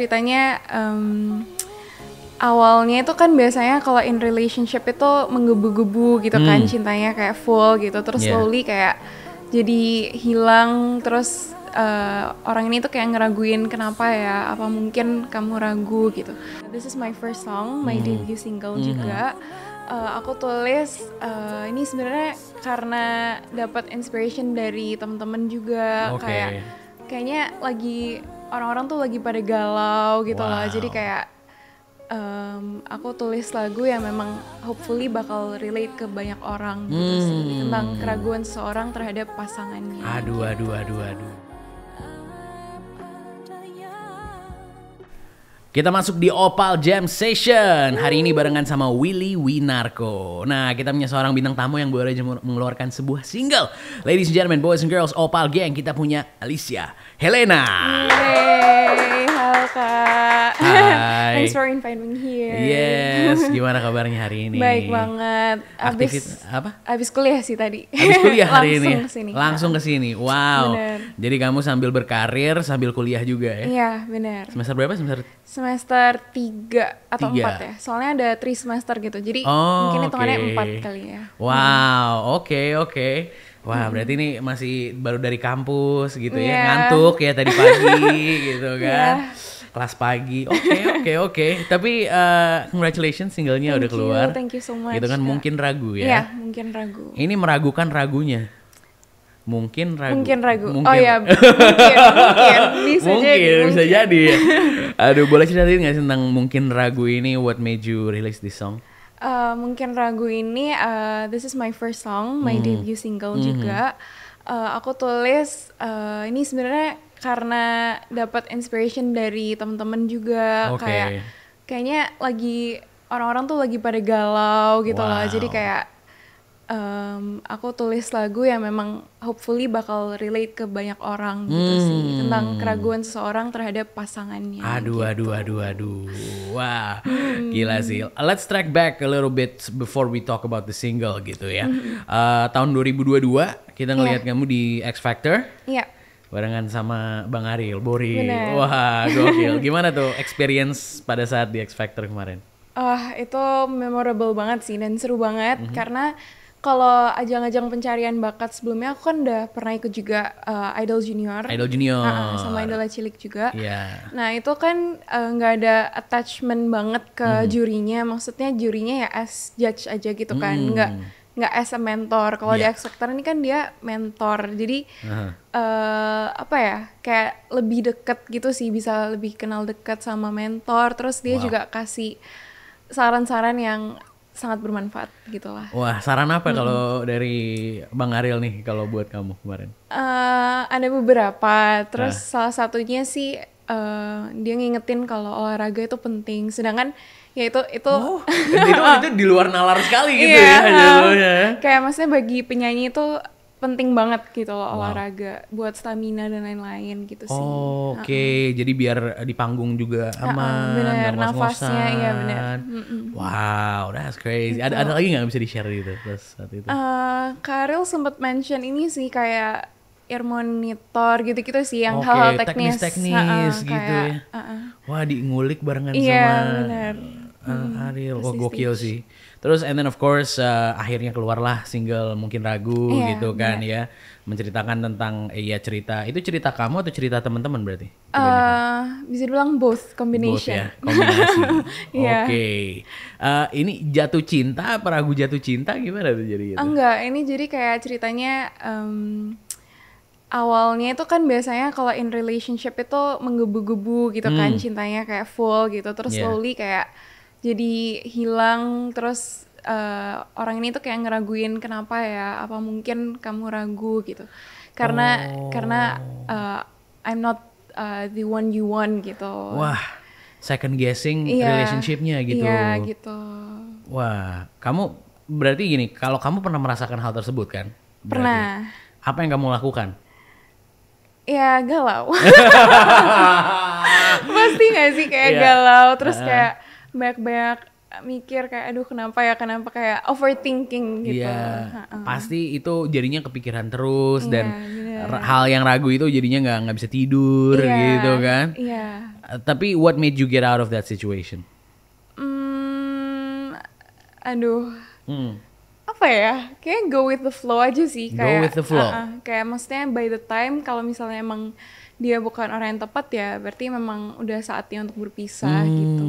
ceritanya um, awalnya itu kan biasanya kalau in relationship itu menggebu-gebu gitu kan, hmm. kan cintanya kayak full gitu terus yeah. slowly kayak jadi hilang terus uh, orang ini tuh kayak ngeraguin kenapa ya apa mungkin kamu ragu gitu this is my first song my hmm. debut single hmm. juga uh, aku tulis uh, ini sebenarnya karena dapat inspiration dari teman-teman juga okay. kayak kayaknya lagi orang-orang tuh lagi pada galau gitu wow. loh jadi kayak um, aku tulis lagu yang memang hopefully bakal relate ke banyak orang gitu hmm. sih tentang keraguan seorang terhadap pasangannya. Aduh, gitu. aduh, aduh, aduh. Kita masuk di Opal Jam Session. Hari ini barengan sama Willy Winarko. Nah, kita punya seorang bintang tamu yang baru aja mengeluarkan sebuah single. Ladies and gentlemen, boys and girls, Opal Gang, kita punya Alicia Helena. Yeay. Kakak. Hai. Thanks for inviting me here. Yes, gimana kabarnya hari ini? Baik banget. Abis Aktivit, apa? Abis kuliah sih tadi. Abis kuliah hari ya? Langsung ini. Kesini. Langsung ke sini. Wow. Bener. Jadi kamu sambil berkarir sambil kuliah juga ya? Iya, benar. Semester berapa? Semester Semester tiga atau tiga. empat ya. Soalnya ada three semester gitu. Jadi oh, mungkin hitungannya okay. empat kali ya. Wow, oke hmm. oke. Okay, okay. Wah, hmm. berarti ini masih baru dari kampus gitu yeah. ya. Iya. Ngantuk ya tadi pagi gitu iya. kan. Yeah kelas pagi. Oke, okay, oke, okay, oke. Okay. Tapi uh, congratulations singlenya thank udah keluar. You, thank you so much. Gitu kan mungkin ragu ya. Iya, yeah, mungkin ragu. Ini meragukan ragunya. Mungkin ragu. Mungkin ragu. Oh, mungkin. Oh ya, mungkin, mungkin. Bisa mungkin, jadi. Mungkin. Bisa jadi. Aduh, boleh ceritain nggak tentang mungkin ragu ini? What made you release this song? Uh, mungkin ragu ini, uh, this is my first song, my mm. debut single mm -hmm. juga. Uh, aku tulis uh, ini sebenarnya karena dapat inspiration dari temen-temen juga okay. kayak kayaknya lagi orang-orang tuh lagi pada galau gitu wow. loh jadi kayak um, aku tulis lagu yang memang hopefully bakal relate ke banyak orang hmm. gitu sih hmm. tentang keraguan seseorang terhadap pasangannya aduh gitu. aduh aduh aduh wah hmm. gila sih let's track back a little bit before we talk about the single gitu ya hmm. uh, tahun 2022 kita iya. ngelihat yeah. kamu di X Factor iya yeah barengan sama Bang Ariel, Bori. Bener. Wah, gokil. Gimana tuh experience pada saat di X Factor kemarin? Ah, uh, itu memorable banget sih dan seru banget mm -hmm. karena kalau ajang-ajang pencarian bakat sebelumnya aku kan udah pernah ikut juga uh, Idol Junior. Idol Junior. Uh, sama Idol Cilik juga. Yeah. Nah itu kan eh, nggak uh, ada attachment banget ke mm. jurinya. Maksudnya jurinya ya as judge aja gitu kan. Mhm. Nggak mm nggak as a mentor. Kalau yeah. di eksekutor iya. ini kan dia mentor. Jadi uh-huh. uh, apa ya? Kayak lebih deket gitu sih, bisa lebih kenal deket sama mentor. Terus dia wow. juga kasih saran-saran yang sangat bermanfaat gitulah. Wah, saran apa hmm. kalau dari Bang Ariel nih kalau buat kamu kemarin? Uh, ada beberapa. Terus uh. salah satunya sih uh, dia ngingetin kalau olahraga itu penting. Sedangkan ya itu itu oh, itu, itu di luar nalar sekali gitu yeah, ya jadinya. Ya. kayak maksudnya bagi penyanyi itu penting banget gitu loh wow. olahraga buat stamina dan lain-lain gitu sih. Oh, Oke, okay. Uh-uh. jadi biar di panggung juga aman, uh-uh, bener, nafasnya ya benar. Wow, that's crazy. Gitu. Ada ada lagi nggak bisa di-share gitu terus saat itu? Uh, Karel sempat mention ini sih kayak ear monitor gitu-gitu sih yang hal hal okay, teknis, teknis-teknis uh-uh, gitu kayak, ya. Uh-uh. Wah, di ngulik barengan yeah, sama. bener uh, ah, hmm, Ariel ah, iya, gokil sih terus and then of course uh, akhirnya keluarlah single mungkin ragu yeah, gitu iya. kan yeah. ya menceritakan tentang eh, ya cerita itu cerita kamu atau cerita teman-teman berarti uh, bisa dibilang both ya, combination ya kombinasi iya. oke okay. uh, eh, ini jatuh cinta apa ragu jatuh cinta gimana tuh jadi itu? enggak ini jadi kayak ceritanya um, awalnya itu kan biasanya kalau in relationship itu menggebu-gebu gitu kan hmm. kan cintanya kayak full gitu terus yeah. slowly kayak jadi hilang terus uh, orang ini tuh kayak ngeraguin kenapa ya apa mungkin kamu ragu gitu karena oh. karena uh, I'm not uh, the one you want gitu wah second guessing yeah. relationshipnya gitu yeah, gitu wah kamu berarti gini kalau kamu pernah merasakan hal tersebut kan pernah apa yang kamu lakukan ya galau pasti gak sih kayak yeah. galau terus kayak banyak-banyak mikir kayak aduh kenapa ya kenapa kayak overthinking gitu. Iya. Uh Pasti itu jadinya kepikiran terus iya, dan hal yang ragu itu jadinya nggak nggak bisa tidur yeah, gitu kan. Yeah. Iya. Uh, tapi what made you get out of that situation? Hmm, aduh. Hmm. Apa ya? Kayak go with the flow aja sih kayak. Go with the flow. Uh -uh, kayak maksudnya by the time kalau misalnya emang dia bukan orang yang tepat ya berarti memang udah saatnya untuk berpisah hmm. gitu.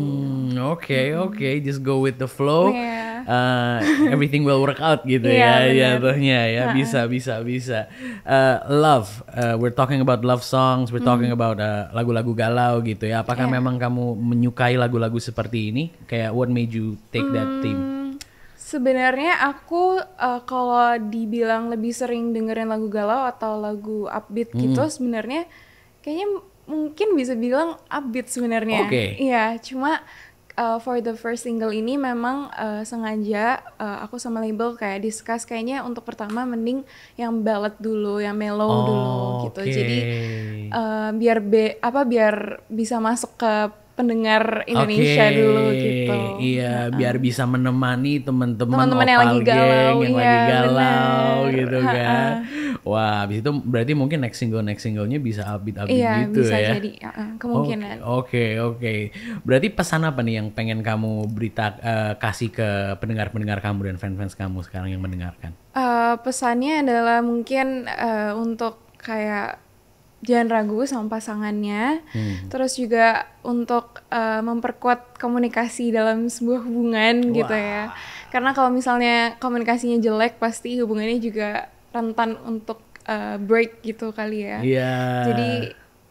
Mm, okay, okay, just go with the flow. Yeah. Oh, iya. Uh, everything will work out gitu yeah, ya, ya bener. jatuhnya ya. ya Bisa, bisa, bisa. Uh, love, uh, we're talking about love songs, we're mm. talking about lagu uh, lagu-lagu galau gitu ya. Apakah yeah. memang kamu menyukai lagu-lagu seperti ini? Kayak what made you take mm. that theme? Sebenarnya aku uh, kalau dibilang lebih sering dengerin lagu galau atau lagu upbeat mm. gitu, sebenarnya kayaknya mungkin bisa bilang upbeat sebenarnya. Oke. Okay. Iya, cuma uh, for the first single ini memang uh, sengaja uh, aku sama label kayak discuss kayaknya untuk pertama mending yang ballad dulu, yang mellow oh, dulu gitu. Okay. Jadi uh, biar be apa biar bisa masuk ke pendengar Indonesia okay. dulu gitu. Iya, nah, biar bisa menemani teman-teman yang lagi galau, yang iya, lagi galau bener. gitu kan. Ha -ha. Wah, habis itu berarti mungkin next single next singlenya bisa upbeat upbeat iya, gitu bisa ya. Iya, bisa jadi kemungkinan. Oke, okay, oke. Okay, okay. Berarti pesan apa nih yang pengen kamu berita uh, kasih ke pendengar-pendengar kamu dan fans-fans kamu sekarang yang mendengarkan? Uh, pesannya adalah mungkin uh, untuk kayak jangan ragu sama pasangannya. Hmm. Terus juga untuk uh, memperkuat komunikasi dalam sebuah hubungan Wah. gitu ya. Karena kalau misalnya komunikasinya jelek pasti hubungannya juga rentan untuk uh, break gitu kali ya. Iya. Jadi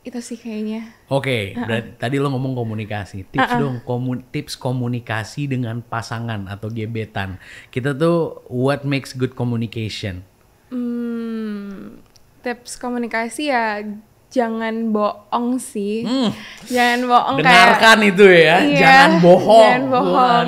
itu sih kayaknya. Oke, okay, uh -uh. tadi lo ngomong komunikasi. Tips uh -uh. dong, komun tips komunikasi dengan pasangan atau gebetan. Kita tuh what makes good communication? Hmm, tips komunikasi ya jangan bohong sih. Hmm. Jangan bohong Dengarkan kayak, itu ya, iya, jangan bohong. Jangan bohong.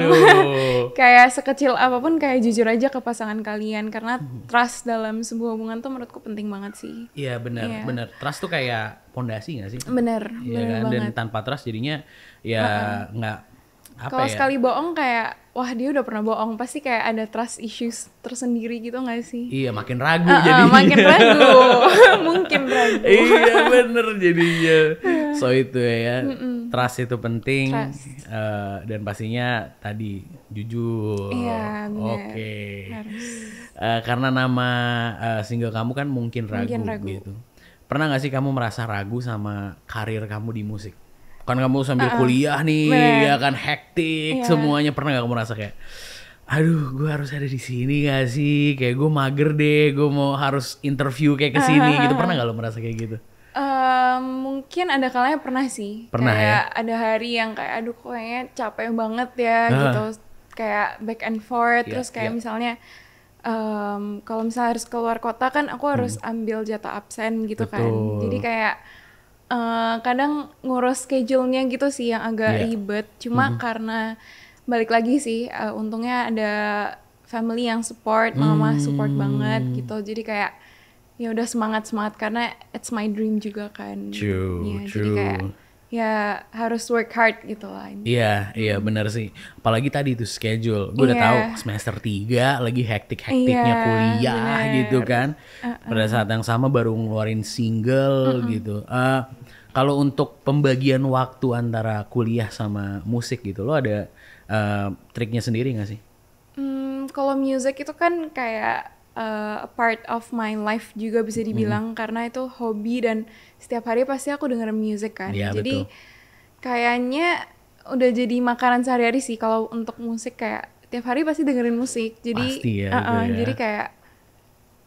kayak sekecil apapun kayak jujur aja ke pasangan kalian karena hmm. trust dalam sebuah hubungan tuh menurutku penting banget sih. Iya, benar, iya. benar. Trust tuh kayak pondasi gak sih? Benar, ya, kan? banget. Dan tanpa trust jadinya ya nggak kalau ya? sekali bohong kayak wah dia udah pernah bohong pasti kayak ada trust issues tersendiri gitu nggak sih? Iya makin ragu uh, uh jadi makin ragu mungkin ragu iya bener jadinya so itu ya mm -mm. trust itu penting trust. Uh, dan pastinya tadi jujur iya oke okay. uh, eh, karena nama uh, single kamu kan mungkin ragu, mungkin ragu gitu pernah nggak sih kamu merasa ragu sama karir kamu di musik? kan kamu sambil uh kuliah nih Bener. ya kan hektik yeah. semuanya pernah gak kamu merasa kayak aduh gue harus ada di sini gak sih kayak gue mager deh gue mau harus interview kayak kesini uh, gitu pernah gak lo merasa kayak gitu uh, mungkin ada kalanya pernah sih pernah kayak ya? ada hari yang kayak aduh kayaknya capek banget ya uh. gitu kayak back and forth yeah, terus kayak yeah. misalnya um, kalau misalnya harus keluar kota kan aku harus hmm. ambil jatah absen gitu kan. Betul. kan jadi kayak Eh, kadang ngurus schedule-nya gitu sih yang agak yeah. ribet. Cuma mm -hmm. karena balik lagi sih, uh, untungnya ada family yang support, mama hmm. support banget gitu. Jadi kayak ya udah semangat semangat karena it's my dream juga kan. True, ya, true. Jadi kayak ya harus work hard gitu lah. Iya, iya hmm. benar sih. Apalagi tadi itu schedule. Gue yeah. udah iya. tahu semester 3 lagi hektik-hektiknya yeah, kuliah bener. gitu kan. Uh -uh. Pada saat yang sama baru ngeluarin single uh -uh. gitu. Uh, kalau untuk pembagian waktu antara kuliah sama musik gitu lo ada uh, triknya sendiri gak sih? Hmm, kalau music itu kan kayak uh, a part of my life juga bisa hmm. dibilang hmm. karena itu hobi dan setiap hari pasti aku denger musik kan. Ya, Jadi kayaknya udah jadi makanan sehari-hari sih kalau untuk musik kayak tiap hari pasti dengerin musik. Jadi pasti ya, uh -uh, ya. jadi kayak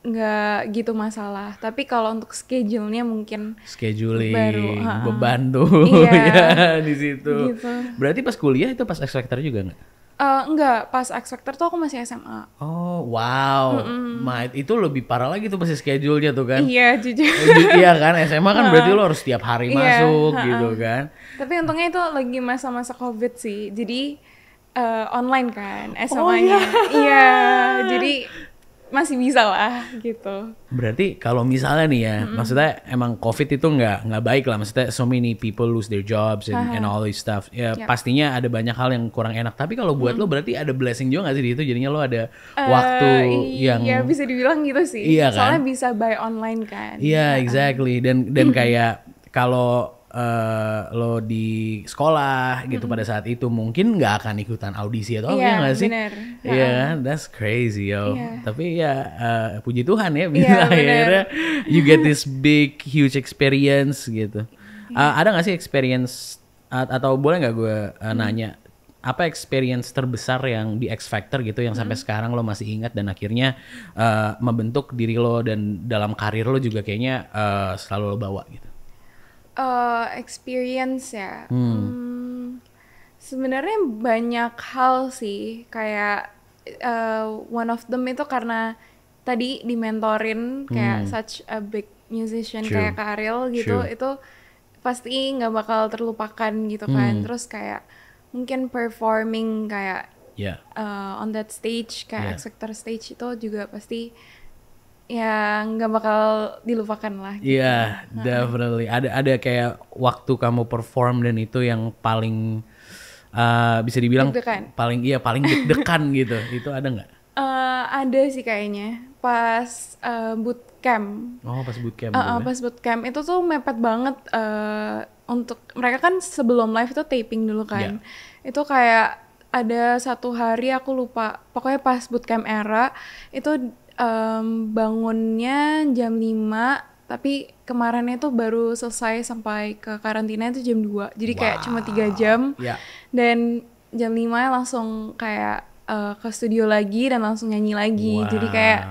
nggak gitu masalah. Tapi kalau untuk schedule-nya mungkin scheduling baru, uh -uh. beban tuh iya, ya di situ. Gitu. Berarti pas kuliah itu pas X juga nggak? Uh, enggak, pas X Factor tuh aku masih SMA. Oh, wow. Mm -mm. itu lebih parah lagi tuh pasti schedule-nya tuh kan. Iya, jujur. Eh, iya kan, SMA kan berarti lo harus tiap hari iya, masuk uh, gitu kan. Tapi untungnya itu lagi masa-masa Covid sih. Jadi uh, online kan SMA-nya. Oh, iya. iya, jadi masih bisa lah gitu. Berarti kalau misalnya nih ya, mm-hmm. maksudnya emang COVID itu nggak nggak baik lah. Maksudnya so many people lose their jobs and, and all this stuff. Ya yep. pastinya ada banyak hal yang kurang enak. Tapi kalau buat mm-hmm. lo berarti ada blessing juga nggak sih di itu? Jadinya lo ada uh, waktu iya, yang ya bisa dibilang gitu sih. Iya kan? Soalnya bisa buy online kan. Iya yeah, exactly. Dan dan kayak kalau uh, lo di sekolah gitu mm -hmm. pada saat itu mungkin nggak akan ikutan audisi atau apa yeah, ya nggak sih? Iya, yeah, kan? that's crazy yo. Yeah. Tapi ya uh, puji Tuhan ya iya, bisa yeah, akhirnya you get this big huge experience gitu. Yeah. Iya. Uh, ada nggak sih experience atau boleh nggak gue uh, hmm. nanya apa experience terbesar yang di X Factor gitu yang hmm. sampai sekarang lo masih ingat dan akhirnya uh, membentuk diri lo dan dalam karir lo juga kayaknya uh, selalu lo bawa gitu uh, experience ya. Hmm. Hmm, Sebenarnya banyak hal sih kayak uh, one of them itu karena tadi dimentorin kayak hmm. such a big musician True. kayak Kak Ariel gitu True. itu pasti nggak bakal terlupakan gitu kan. Hmm. Terus kayak mungkin performing kayak yeah. uh, on that stage kayak yeah. sector stage itu juga pasti ya nggak bakal dilupakan lah. Gitu. Iya, gitu. yeah, definitely. Ada ada kayak waktu kamu perform dan itu yang paling uh, bisa dibilang deg paling iya paling deg-degan gitu. Itu ada nggak? Uh, ada sih kayaknya pas uh, eh, bootcamp. Oh, pas bootcamp. Uh, uh, pas bootcamp itu tuh mepet banget uh, untuk mereka kan sebelum live itu taping dulu iya. kan. Yeah. Itu kayak ada satu hari aku lupa pokoknya pas bootcamp era itu um, bangunnya jam 5 tapi kemarinnya itu baru selesai sampai ke karantina itu jam 2 jadi wow. kayak cuma tiga jam yeah. dan jam 5 langsung kayak uh, ke studio lagi dan langsung nyanyi lagi wow. jadi kayak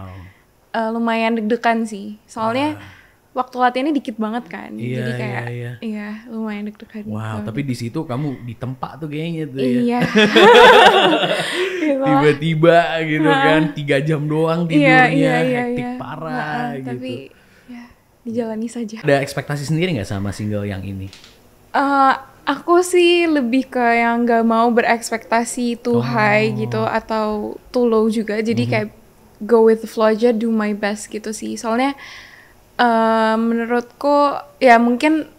uh, lumayan deg-degan sih soalnya wow waktu latihannya dikit banget kan. Iya, Jadi iya, kayak iya, iya. iya lumayan deg-degan. Gitu. Wow, gitu. tapi di situ kamu ditempa tuh kayaknya tuh ya. Iya. iya. Tiba-tiba gitu nah, kan, tiga jam doang iya, tidurnya, iya, iya, iya, hektik iya. parah nah, gitu. Tapi ya dijalani saja. Ada ekspektasi sendiri nggak sama single yang ini? Uh, aku sih lebih ke yang nggak mau berekspektasi too oh. high gitu atau too low juga. Jadi mm -hmm. kayak go with the flow aja, do my best gitu sih. Soalnya Eh, menurutku ya mungkin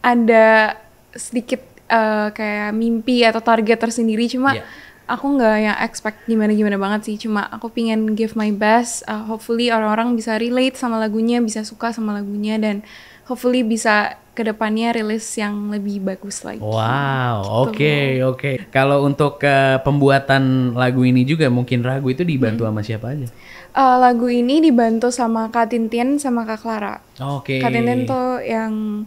ada sedikit uh, kayak mimpi atau target tersendiri cuma yeah. aku nggak yang expect gimana gimana banget sih cuma aku pingin give my best uh, hopefully orang-orang bisa relate sama lagunya bisa suka sama lagunya dan hopefully bisa kedepannya rilis yang lebih bagus lagi. Wow, oke gitu. oke. Okay, okay. Kalau untuk uh, pembuatan lagu ini juga mungkin ragu itu dibantu hmm. sama siapa aja? uh, lagu ini dibantu sama Kak Tintin sama Kak Clara. Oke. Okay. Kak Tintin tuh yang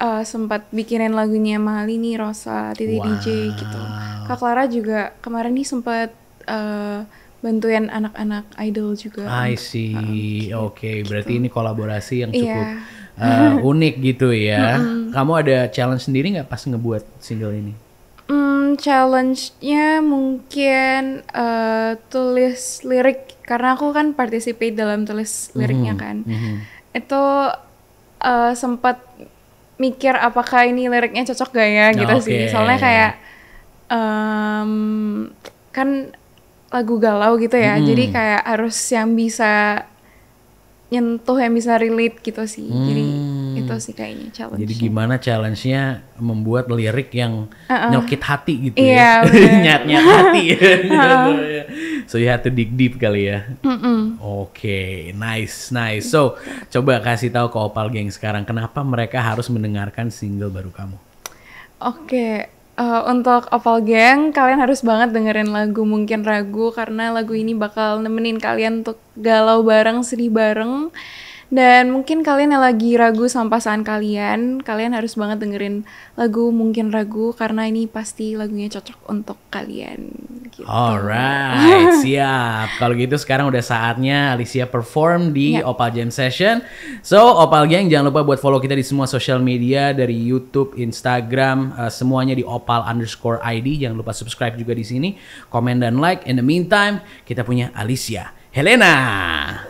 uh, sempat bikinin lagunya Mahali nih Rosa, Titi wow. DJ gitu. Kak Clara juga kemarin nih sempat uh, bantuin anak-anak idol juga. I see. Uh, Oke, okay. berarti ini kolaborasi yang iya. cukup yeah. uh, unik gitu ya. Mm-hmm. Kamu ada challenge sendiri nggak pas ngebuat single ini? Mm, challenge-nya mungkin uh, tulis lirik karena aku kan participate dalam tulis liriknya mm-hmm. kan mm-hmm. itu uh, eh, sempat mikir apakah ini liriknya cocok gak ya gitu okay. Oh, sih soalnya kayak um, kan lagu galau gitu ya mm. jadi kayak harus yang bisa nyentuh yang bisa relate gitu sih mm. jadi hmm. itu sih kayaknya challenge jadi gimana challenge-nya membuat lirik yang uh -uh. nyokit hati gitu yeah, ya iya, nyat nyat hati uh -uh. So you have to dig deep kali ya. Mm-mm. Oke, okay, nice, nice. So coba kasih tahu ke Opal geng sekarang kenapa mereka harus mendengarkan single baru kamu? Oke, okay. uh, eh, untuk Opal geng kalian harus banget dengerin lagu Mungkin Ragu karena lagu ini bakal nemenin kalian untuk galau bareng, sedih bareng. Dan mungkin kalian yang lagi ragu sama pasangan kalian, kalian harus banget dengerin lagu Mungkin Ragu karena ini pasti lagunya cocok untuk kalian. Gitu. Alright, siap. Kalau gitu sekarang udah saatnya Alicia perform di yeah. Opal Jam Session. So, Opal Gang jangan lupa buat follow kita di semua social media dari YouTube, Instagram, uh, semuanya di opal underscore ID. Jangan lupa subscribe juga di sini, comment dan like. In the meantime, kita punya Alicia. Helena.